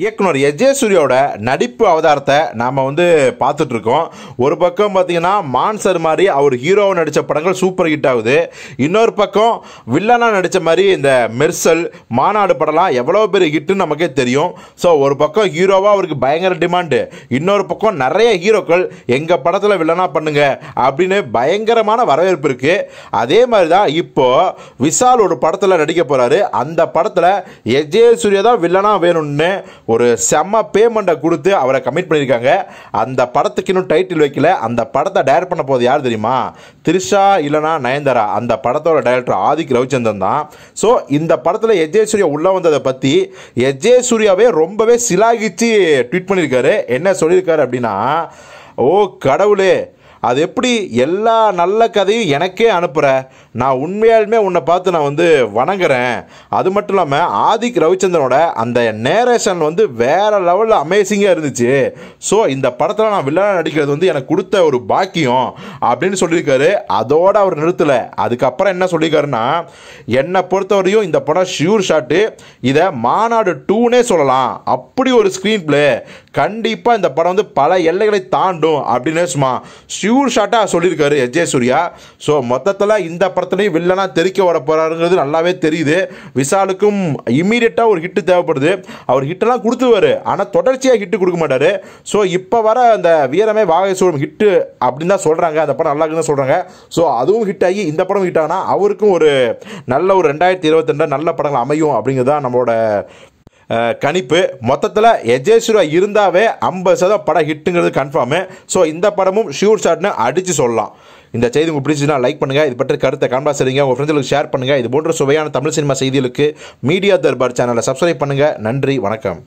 இயக்குனர் எஜே சூரியோட நடிப்பு அவதாரத்தை நாம் வந்து பார்த்துட்ருக்கோம் ஒரு பக்கம் பார்த்திங்கன்னா மான்சர் மாதிரி அவர் ஹீரோவை நடித்த படங்கள் சூப்பர் ஹிட் ஆகுது இன்னொரு பக்கம் வில்லனாக நடித்த மாதிரி இந்த மெர்சல் மாநாடு படம்லாம் எவ்வளோ பெரிய ஹிட்டுன்னு நமக்கே தெரியும் ஸோ ஒரு பக்கம் ஹீரோவாக அவருக்கு பயங்கர டிமாண்டு இன்னொரு பக்கம் நிறைய ஹீரோக்கள் எங்கள் படத்தில் வில்லனாக பண்ணுங்க அப்படின்னு பயங்கரமான வரவேற்பு இருக்குது அதே மாதிரி தான் இப்போது விஷால் ஒரு படத்தில் நடிக்க போகிறாரு அந்த படத்தில் எஜே சூர்யா தான் வில்லனாக வேணும்னு ஒரு செம்ம பேமெண்ட்டை கொடுத்து அவரை கமிட் பண்ணியிருக்காங்க அந்த படத்துக்கு இன்னும் டைட்டில் வைக்கல அந்த படத்தை டைரக்ட் பண்ண போது யார் தெரியுமா த்ரிஷா இல்லைனா நயன்தாரா அந்த படத்தோட டைரக்டர் ஆதிக் ரவிச்சந்திரன் தான் ஸோ இந்த படத்தில் எஜே சூர்யா உள்ளே வந்ததை பற்றி எஜே சூர்யாவே ரொம்பவே சிலாகிச்சு ட்வீட் பண்ணியிருக்காரு என்ன சொல்லியிருக்காரு அப்படின்னா ஓ கடவுளே அது எப்படி எல்லா நல்ல கதையும் எனக்கே அனுப்புகிற நான் உண்மையாலுமே உன்னை பார்த்து நான் வந்து வணங்குறேன் அது மட்டும் இல்லாமல் ஆதிக் ரவிச்சந்திரனோட அந்த நேரேஷன் வந்து வேறு லெவலில் அமேசிங்காக இருந்துச்சு ஸோ இந்த படத்தில் நான் வில்லனாக நடிக்கிறது வந்து எனக்கு கொடுத்த ஒரு பாக்கியம் அப்படின்னு சொல்லியிருக்காரு அதோடு அவர் நிறுத்தலை அதுக்கப்புறம் என்ன சொல்லியிருக்காருன்னா என்னை பொறுத்தவரையும் இந்த படம் ஷியூர் ஷாட்டு இதை மாநாடு டூனே சொல்லலாம் அப்படி ஒரு ஸ்க்ரீன் பிளே கண்டிப்பாக இந்த படம் வந்து பல எல்லைகளை தாண்டும் அப்படின்னு சும்மா ஷியூர் டியூர் ஷாட்டாக சொல்லியிருக்காரு எஜே சூர்யா ஸோ மொத்தத்தில் இந்த படத்துலையும் வில்லனாக தெரிக்க வர போகிறாருங்கிறது நல்லாவே தெரியுது விஷாலுக்கும் இம்மீடியட்டாக ஒரு ஹிட்டு தேவைப்படுது அவர் ஹிட்டெல்லாம் கொடுத்துருவார் ஆனால் தொடர்ச்சியாக ஹிட்டு கொடுக்க மாட்டார் ஸோ இப்போ வர அந்த வீரமே வாகை சூடும் ஹிட்டு அப்படின்னு தான் சொல்கிறாங்க அந்த படம் நல்லா சொல்கிறாங்க ஸோ அதுவும் ஹிட் ஆகி இந்த படம் ஹிட் ஆனால் அவருக்கும் ஒரு நல்ல ஒரு ரெண்டாயிரத்தி இருபத்தி ரெண்டு நல்ல படங்கள் அமையும் அப்படிங்கிறது தான் நம்மளோட கணிப்பு மொத்தத்தில் எஜேஸ்வரா இருந்தாவே ஐம்பது சதவீதம் படம் ஹிட்டுங்கிறது கன்ஃபார்மு ஸோ இந்த படமும் ஷியூர் ஷாட்னு அடித்து சொல்லலாம் இந்த செய்தி உங்களுக்கு பிடிச்சதுன்னா லைக் பண்ணுங்கள் இது பற்றி கருத்தை கமெண்டாக சரிங்க உங்கள் ஃப்ரெண்ட்ஸுக்கு ஷேர் பண்ணுங்கள் இது போன்ற சுவையான தமிழ் சினிமா செய்திகளுக்கு மீடியா தர்பார் சேனலை சப்ஸ்கிரைப் பண்ணுங்கள் நன்றி வணக்கம்